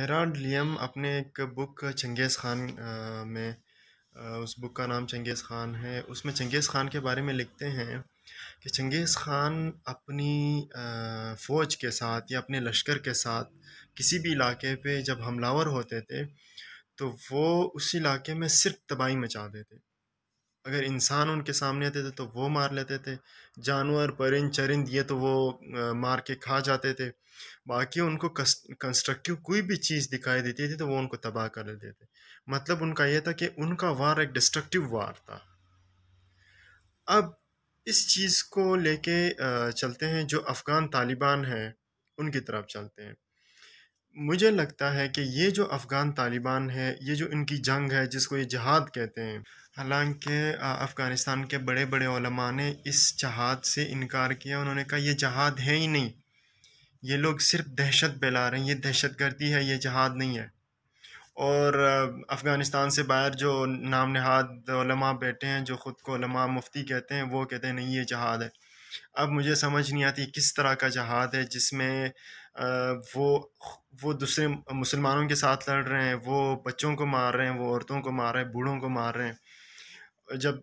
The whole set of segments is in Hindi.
हेराल्ड लियम अपने एक बुक चंगेज़ ख़ान में उस बुक का नाम चंगेज़ ख़ान है उसमें चंगेज़ ख़ान के बारे में लिखते हैं कि चंगेज़ ख़ान अपनी फ़ौज के साथ या अपने लश्कर के साथ किसी भी इलाके पे जब हमलावर होते थे तो वो उस इलाके में सिर्फ तबाही मचा देते अगर इंसान उनके सामने आते थे तो वो मार लेते थे जानवर परिंद चरिंद ये तो वो मार के खा जाते थे बाकी उनको कंस्ट्रक्टिव कोई भी चीज़ दिखाई देती थी तो वो उनको तबाह कर लेते थे मतलब उनका यह था कि उनका वार एक डिस्ट्रक्टिव वार था अब इस चीज़ को लेके चलते हैं जो अफ़गान तालिबान हैं उनकी तरफ चलते हैं मुझे लगता है कि ये जो अफ़गान तालिबान है ये जो इनकी जंग है जिसको ये जहाद कहते हैं हालांकि अफ़गानिस्तान के बड़े बड़े ओलमा ने इस जहाद से इनकार किया उन्होंने कहा यह जहाद है ही नहीं ये लोग सिर्फ दहशत फैला रहे हैं ये दहशत गर्दी है ये जहाद नहीं है और अफ़गानिस्तान से बाहर जो नाम नहादमा बैठे हैं जो ख़ुद को मुफ्ती कहते हैं वो कहते हैं नहीं ये जहाद है अब मुझे समझ नहीं आती किस तरह का जहाद है जिसमें वो वो दूसरे मुसलमानों के साथ लड़ रहे हैं वो बच्चों को मार रहे हैं वो औरतों को मार रहे हैं बूढ़ों को मार रहे हैं जब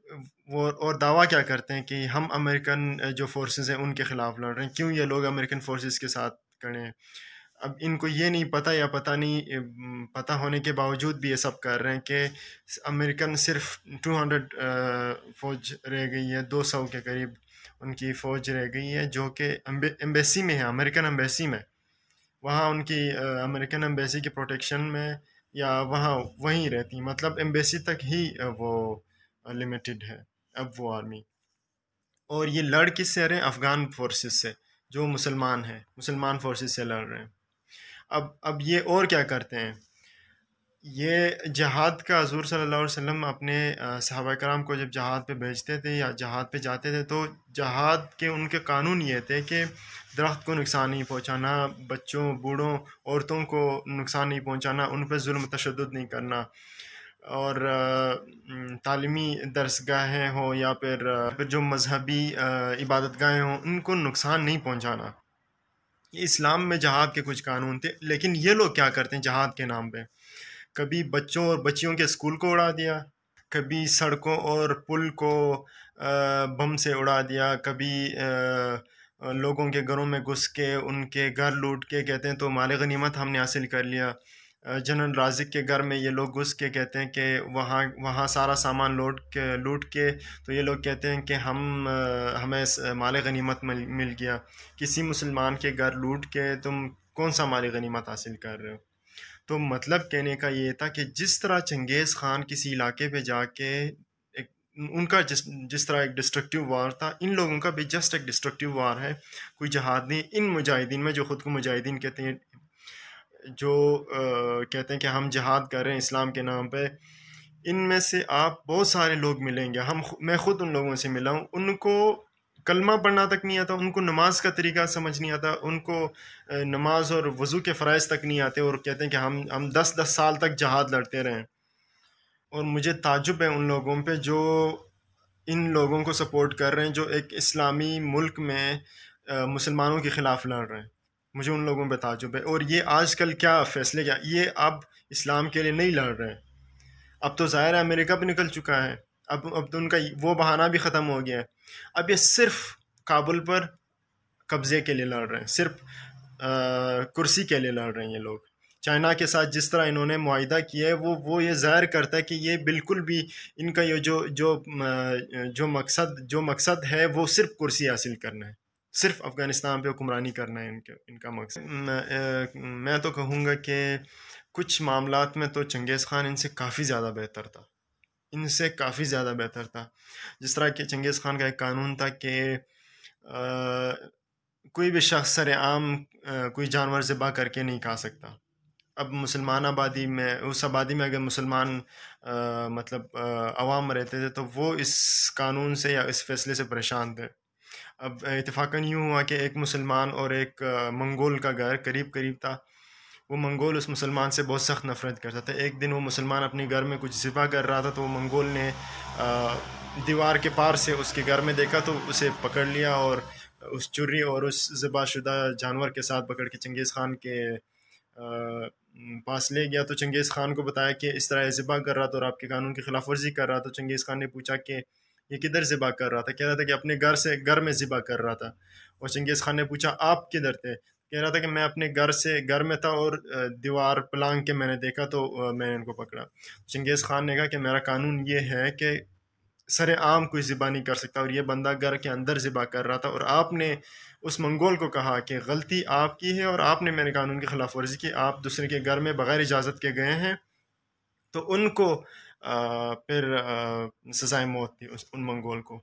वो और दावा क्या करते हैं कि हम अमेरिकन जो फोर्सेस हैं उनके ख़िलाफ़ लड़ रहे हैं क्यों ये लोग अमेरिकन फोर्सेस के साथ करें अब इनको ये नहीं पता या पता नहीं पता होने के बावजूद भी ये सब कर रहे हैं कि अमेरिकन सिर्फ 200 फौज रह गई है 200 के करीब उनकी फ़ौज रह गई है जो कि एम्बेसी में है अमेरिकन एम्बेसी में वहाँ उनकी अमेरिकन एम्बेसी के प्रोटेक्शन में या वहाँ वहीं रहती मतलब एम्बेसी तक ही वो लिमिटेड है अब वो आर्मी और ये लड़ किस से रहे हैं अफ़गान फोर्सेस से जो मुसलमान हैं मुसलमान फोर्सेस से लड़ रहे हैं अब अब ये और क्या करते हैं ये जहाद का हजूर सल्लल्लाहु अलैहि वसल्लम अपने सहाबा कराम को जब जहाद पे भेजते थे या जहाद पे जाते थे तो जहाद के उनके कानून ये थे कि दरख्त को नुकसान नहीं पहुंचाना बच्चों बूढ़ों औरतों को नुकसान नहीं पहुंचाना उन पर म तशद नहीं करना और तालीमी दरसगाहें हों या फिर फिर जो मजहबी इबादत गाहें हों उनको नुकसान नहीं पहुंचाना इस्लाम में जहाद के कुछ कानून थे लेकिन ये लोग क्या करते हैं जहाद के नाम पे कभी बच्चों और बच्चियों के स्कूल को उड़ा दिया कभी सड़कों और पुल को बम से उड़ा दिया कभी लोगों के घरों में घुस के उनके घर लूट के कहते हैं तो माल गनीमत हमने हासिल कर लिया जनरल राजिक के घर में ये लोग घुस के कहते हैं कि वहाँ वहाँ सारा सामान लूट के लूट के तो ये लोग कहते हैं कि हम हमें माल गनीमत मिल मिल गया किसी मुसलमान के घर लूट के तुम कौन सा माल गनीमत हासिल कर रहे हो तो मतलब कहने का ये था कि जिस तरह चंगेज़ ख़ान किसी इलाके पे जाके एक उनका जिस जिस तरह एक डिस्ट्रक्टिव वार था इन लोगों का भी जस्ट एक डिस्ट्रक्टिव वार है कोई जहाद नहीं इन मुजाहिदीन में जो ख़ुद को मुजाहिदीन कहते हैं जो आ, कहते हैं कि हम जहाद कर रहे हैं इस्लाम के नाम पे इनमें से आप बहुत सारे लोग मिलेंगे हम मैं ख़ुद उन लोगों से मिला हूँ उनको कलमा पढ़ना तक नहीं आता उनको नमाज का तरीका समझ नहीं आता उनको नमाज और वज़ू के फ़रज़ तक नहीं आते और कहते हैं कि हम हम दस दस साल तक जहाद लड़ते रहें और मुझे ताजुब है उन लोगों पर जो इन लोगों को सपोर्ट कर रहे हैं जो एक इस्लामी मुल्क में मुसलमानों के ख़िलाफ़ लड़ रहे हैं मुझे उन लोगों पर ताजुब है और ये आजकल क्या फैसले क्या ये अब इस्लाम के लिए नहीं लड़ रहे हैं अब तो ज़ाहिर है अमेरिका भी निकल चुका है अब अब तो उनका वो बहाना भी ख़त्म हो गया है अब ये सिर्फ काबुल पर कब्ज़े के लिए लड़ रहे हैं सिर्फ कुर्सी के लिए लड़ रहे हैं ये लोग चाइना के साथ जिस तरह इन्होंने माहा किया है वो वो ये ज़ाहिर करता है कि ये बिल्कुल भी इनका ये जो जो जो मकसद जो मकसद है वो सिर्फ कुर्सी हासिल करना है सिर्फ अफ़गानिस्तान पे हुक्मरानी करना है इनके इनका मकसद मैं तो कहूँगा कि कुछ मामलों में तो चंगेज़ ख़ान इनसे काफ़ी ज़्यादा बेहतर था इनसे काफ़ी ज़्यादा बेहतर था जिस तरह कि चंगेज़ ख़ान का एक कानून था कि कोई भी शख्स सर आम कोई जानवर ज़िबा करके नहीं खा सकता अब मुसलमान आबादी में उस आबादी में अगर मुसलमान मतलब आवाम रहते थे तो वो इस कानून से या इस फैसले से परेशान थे अब इतफाक़न यूँ हुआ कि एक मुसलमान और एक मंगोल का घर करीब करीब था वो मंगोल उस मुसलमान से बहुत सख्त नफ़रत करता था एक दिन वो मुसलमान अपने घर में कुछ सिपा कर रहा था तो वो मंगोल ने दीवार के पार से उसके घर में देखा तो उसे पकड़ लिया और उस चुर्री और उस ज़बाशुदा जानवर के साथ पकड़ के चंगेज़ ख़ान के पास ले गया तो चंगेज़ ख़ान को बताया कि इस तरह ज़िबा कर रहा था और आपके कानून की खिलाफ वर्जी कर रहा था तो चंगेज़ ख़ान ने पूछा कि ये किधर ज़िबा कर रहा था कह रहा था कि अपने घर से घर में ज़िबा कर रहा था और चंगेज़ खान ने पूछा आप किधर थे कह रहा था कि मैं अपने घर से घर में था और दीवार पलांग के मैंने देखा तो मैंने इनको पकड़ा चंगेज़ खान ने कहा कि मेरा कानून ये है कि सर आम कोई ज़िबा नहीं कर सकता और ये बंदा घर के अंदर ज़िबा कर रहा था और आपने उस मंगोल को कहा कि गलती आपकी है और आपने मेरे कानून की खिलाफ वर्जी की आप दूसरे के घर में बग़ैर इजाज़त के गए हैं तो उनको फिर सजाए मौत थी उस उन मंगोल को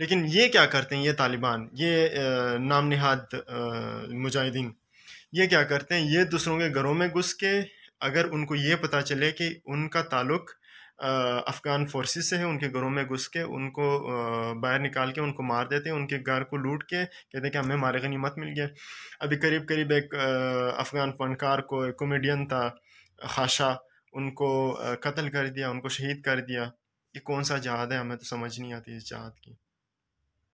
लेकिन ये क्या करते हैं ये तालिबान ये नाम नहाद मुजाहिदीन ये क्या करते हैं ये दूसरों के घरों में घुस के अगर उनको ये पता चले कि उनका ताल्लुक़ अफ़गान फोर्सेस से है उनके घरों में घुस के उनको बाहर निकाल के उनको मार देते हैं उनके घर को लूट के कहते हैं कि हमें मारे गनीमत मिल गया अभी करीब करीब एक अफ़गान फनकार को एक कॉमेडियन था खाशा उनको कत्ल कर दिया उनको शहीद कर दिया ये कौन सा जहाद है हमें तो समझ नहीं आती इस जहाद की